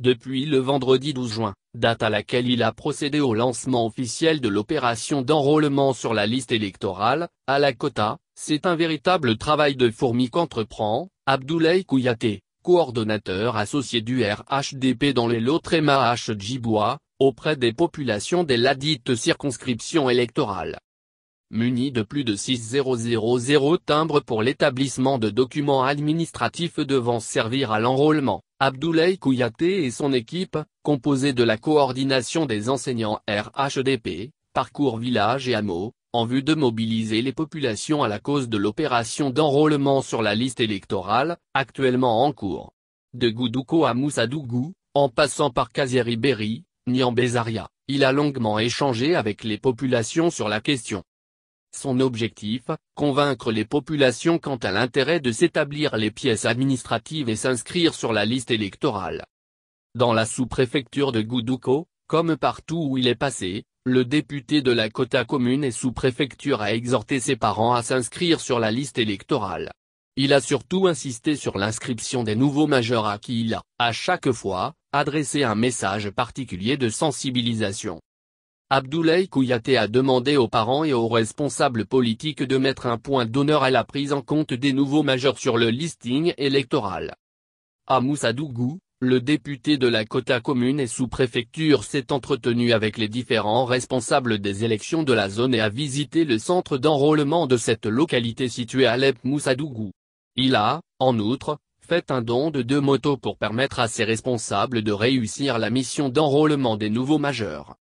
depuis le vendredi 12 juin, date à laquelle il a procédé au lancement officiel de l'opération d'enrôlement sur la liste électorale, à la quota, c'est un véritable travail de fourmi qu'entreprend, Abdoulaye Kouyaté, coordonnateur associé du RHDP dans les Lotrema H. Djiboua, auprès des populations des ladites circonscriptions électorales muni de plus de 6000 timbres pour l'établissement de documents administratifs devant servir à l'enrôlement. Abdoulaye Kouyaté et son équipe, composée de la coordination des enseignants RHDP, parcours village et hameaux, en vue de mobiliser les populations à la cause de l'opération d'enrôlement sur la liste électorale, actuellement en cours. De Goudouko à Moussadougou, en passant par Kazieri Berry, Niambezaria, il a longuement échangé avec les populations sur la question. Son objectif, convaincre les populations quant à l'intérêt de s'établir les pièces administratives et s'inscrire sur la liste électorale. Dans la sous-préfecture de Goudouko, comme partout où il est passé, le député de la quota commune et sous-préfecture a exhorté ses parents à s'inscrire sur la liste électorale. Il a surtout insisté sur l'inscription des nouveaux majeurs à qui il a, à chaque fois, adressé un message particulier de sensibilisation. Abdoulaye Kouyaté a demandé aux parents et aux responsables politiques de mettre un point d'honneur à la prise en compte des nouveaux majeurs sur le listing électoral. À Moussadougou, le député de la à commune et sous-préfecture s'est entretenu avec les différents responsables des élections de la zone et a visité le centre d'enrôlement de cette localité située à l'Ep Moussadougou. Il a, en outre, fait un don de deux motos pour permettre à ses responsables de réussir la mission d'enrôlement des nouveaux majeurs.